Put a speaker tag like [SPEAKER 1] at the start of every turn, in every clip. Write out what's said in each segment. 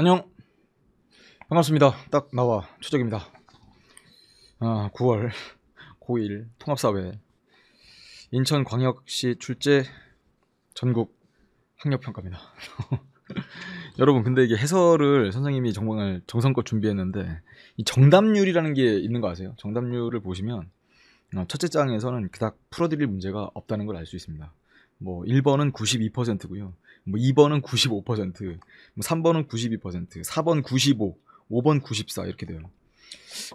[SPEAKER 1] 안녕 반갑습니다 딱 나와 최적입니다 아, 9월 고1 통합사회 인천광역시 출제 전국 학력평가입니다 여러분 근데 이게 해설을 선생님이 정말 정성껏 준비했는데 이 정답률이라는 게 있는 거 아세요? 정답률을 보시면 어, 첫째 장에서는 그닥 풀어드릴 문제가 없다는 걸 알 수 있습니다 뭐 1번은 92%고요 뭐 2번은 95%, 뭐 3번은 92%, 4번 95, 5번 94 이렇게 돼요.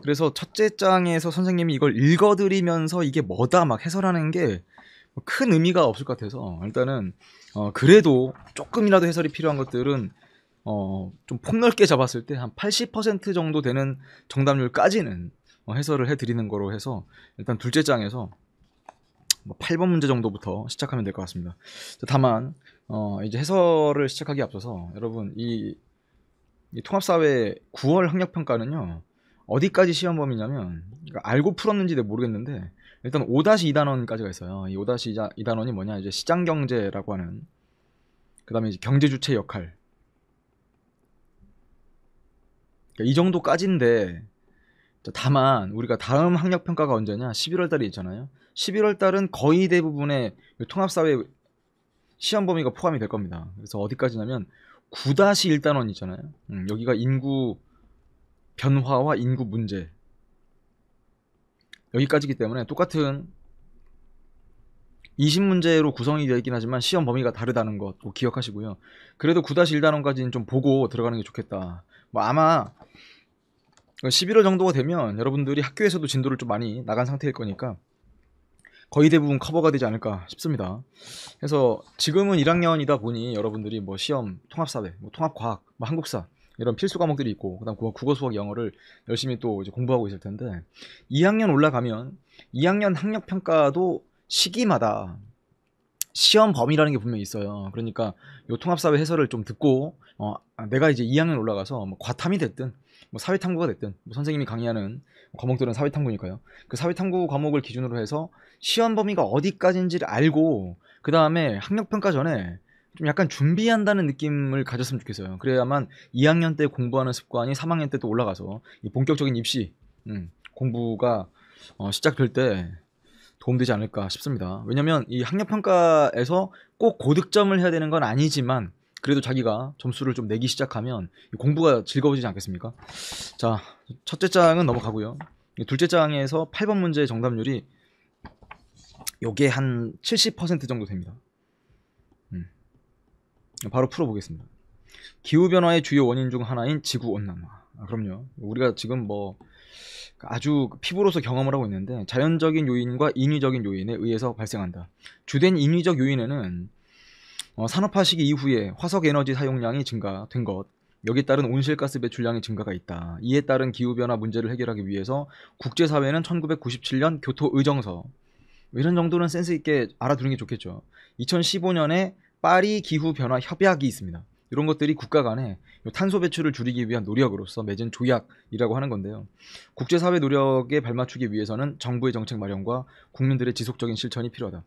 [SPEAKER 1] 그래서 첫째 장에서 선생님이 이걸 읽어드리면서 이게 뭐다 막 해설하는 게 큰 의미가 없을 것 같아서 일단은 어 그래도 조금이라도 해설이 필요한 것들은 어 좀 폭넓게 잡았을 때 한 80% 정도 되는 정답률까지는 어 해설을 해드리는 거로 해서 일단 둘째 장에서 뭐 8번 문제 정도부터 시작하면 될 것 같습니다. 다만 어, 이제 해설을 시작하기 앞서서 여러분 이, 이 통합사회 9월 학력평가는요 어디까지 시험 범위냐면 그러니까 알고 풀었는지 는 모르겠는데 일단 5-2단원까지가 있어요. 이 5-2단원이 뭐냐 이제 시장 경제라고 하는 그다음에 이제 경제 주체 역할. 그러니까 이 정도까지인데 다만 우리가 다음 학력 평가가 언제냐? 11월 달에 있잖아요. 11월 달은 거의 대부분의 통합 사회 시험 범위가 포함이 될 겁니다. 그래서 어디까지냐면 9-1단원 있잖아요. 음, 여기가 인구 변화와 인구 문제 여기까지기 때문에 똑같은 20문제로 구성이 되어 있긴 하지만 시험 범위가 다르다는 것도 기억하시고요. 그래도 9-1단원까지는 좀 보고 들어가는 게 좋겠다. 뭐 아마 11월 정도가 되면 여러분들이 학교에서도 진도를 좀 많이 나간 상태일 거니까 거의 대부분 커버가 되지 않을까 싶습니다. 그래서 지금은 1학년이다 보니 여러분들이 뭐 시험, 통합사회, 뭐 통합과학, 뭐 한국사 이런 필수 과목들이 있고 그다음 국어, 수학, 영어를 열심히 또 이제 공부하고 있을 텐데 2학년 올라가면 2학년 학력 평가도 시기마다 시험 범위라는 게 분명히 있어요. 그러니까 요 통합사회 해설을 좀 듣고 어, 아, 내가 이제 2학년 올라가서 뭐 과탐이 됐든 뭐 사회탐구가 됐든 뭐 선생님이 강의하는 과목들은 사회탐구니까요. 그 사회탐구 과목을 기준으로 해서 시험 범위가 어디까지인지를 알고 그 다음에 학력 평가 전에 좀 약간 준비한다는 느낌을 가졌으면 좋겠어요. 그래야만 2학년 때 공부하는 습관이 3학년 때 또 올라가서 이 본격적인 입시 음, 공부가 어, 시작될 때 도움되지 않을까 싶습니다. 왜냐면 이 학력 평가에서 꼭 고득점을 해야 되는 건 아니지만 그래도 자기가 점수를 좀 내기 시작하면 공부가 즐거워지지 않겠습니까? 자, 첫째 장은 넘어가고요. 둘째 장에서 8번 문제의 정답률이 요게 한 70% 정도 됩니다. 음. 바로 풀어보겠습니다. 기후변화의 주요 원인 중 하나인 지구온난화. 아, 그럼요. 우리가 지금 뭐 아주 피부로서 경험을 하고 있는데 자연적인 요인과 인위적인 요인에 의해서 발생한다. 주된 인위적 요인에는 어, 산업화 시기 이후에 화석 에너지 사용량이 증가된 것, 여기 따른 온실가스 배출량의 증가가 있다. 이에 따른 기후변화 문제를 해결하기 위해서 국제사회는 1997년 교토의정서, 뭐 이런 정도는 센스 있게 알아두는 게 좋겠죠. 2015년에 파리 기후변화 협약이 있습니다. 이런 것들이 국가 간에 탄소 배출을 줄이기 위한 노력으로서 맺은 조약이라고 하는 건데요. 국제사회 노력에 발맞추기 위해서는 정부의 정책 마련과 국민들의 지속적인 실천이 필요하다.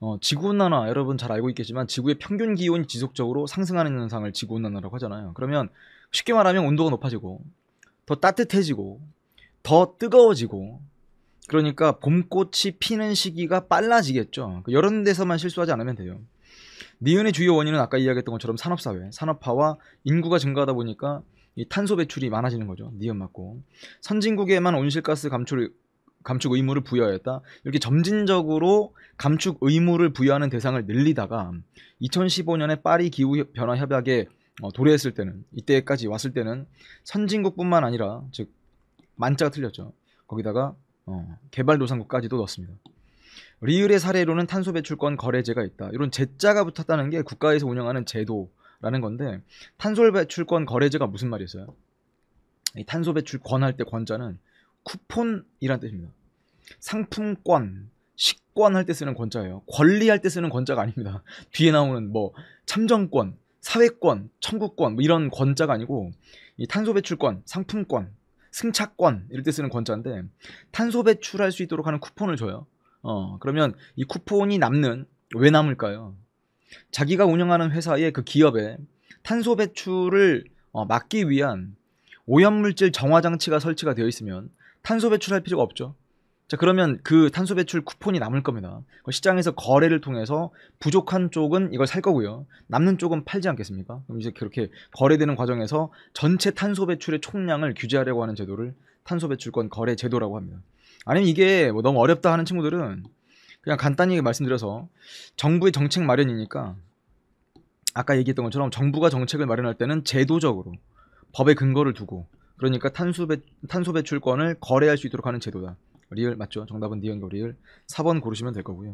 [SPEAKER 1] 어, 지구온난화 여러분 잘 알고 있겠지만 지구의 평균 기온이 지속적으로 상승하는 현상을 지구온난화라고 하잖아요. 그러면 쉽게 말하면 온도가 높아지고 더 따뜻해지고 더 뜨거워지고 그러니까 봄꽃이 피는 시기가 빨라지겠죠. 그 여러 데서만 실수하지 않으면 돼요. 니은의 주요 원인은 아까 이야기했던 것처럼 산업사회, 산업화와 인구가 증가하다 보니까 이 탄소 배출이 많아지는 거죠. 니은 맞고. 선진국에만 온실가스 감출 감축 의무를 부여하였다 이렇게 점진적으로 감축 의무를 부여하는 대상을 늘리다가 2015년에 파리 기후 변화 협약에 어, 도래했을 때는 이때까지 왔을 때는 선진국뿐만 아니라 즉 만자가 틀렸죠. 거기다가 어, 개발도상국까지도 넣었습니다. 리을의 사례로는 탄소 배출권 거래제가 있다. 이런 제자가 붙었다는 게 국가에서 운영하는 제도라는 건데 탄소 배출권 거래제가 무슨 말이었어요? 이 탄소 배출권 할 때 권자는 쿠폰이란 뜻입니다. 상품권, 식권 할 때 쓰는 권자예요. 권리 할 때 쓰는 권자가 아닙니다. 뒤에 나오는 뭐 참정권, 사회권, 청구권 뭐 이런 권자가 아니고 이 탄소 배출권, 상품권, 승차권 이럴 때 쓰는 권자인데 탄소 배출할 수 있도록 하는 쿠폰을 줘요. 어, 그러면 이 쿠폰이 남는 왜 남을까요? 자기가 운영하는 회사의 그 기업에 탄소 배출을 어, 막기 위한 오염물질 정화 장치가 설치가 되어 있으면 탄소 배출할 필요가 없죠. 자 그러면 그 탄소 배출 쿠폰이 남을 겁니다. 시장에서 거래를 통해서 부족한 쪽은 이걸 살 거고요. 남는 쪽은 팔지 않겠습니까? 그럼 이제 그렇게 거래되는 과정에서 전체 탄소 배출의 총량을 규제하려고 하는 제도를 탄소 배출권 거래 제도라고 합니다. 아니면 이게 뭐 너무 어렵다 하는 친구들은 그냥 간단히 말씀드려서 정부의 정책 마련이니까 아까 얘기했던 것처럼 정부가 정책을 마련할 때는 제도적으로 법의 근거를 두고 그러니까 탄소 배, 탄소 배출권을 거래할 수 있도록 하는 제도다. 리을 맞죠? 정답은 니은고 네 리을 4번 고르시면 될 거고요.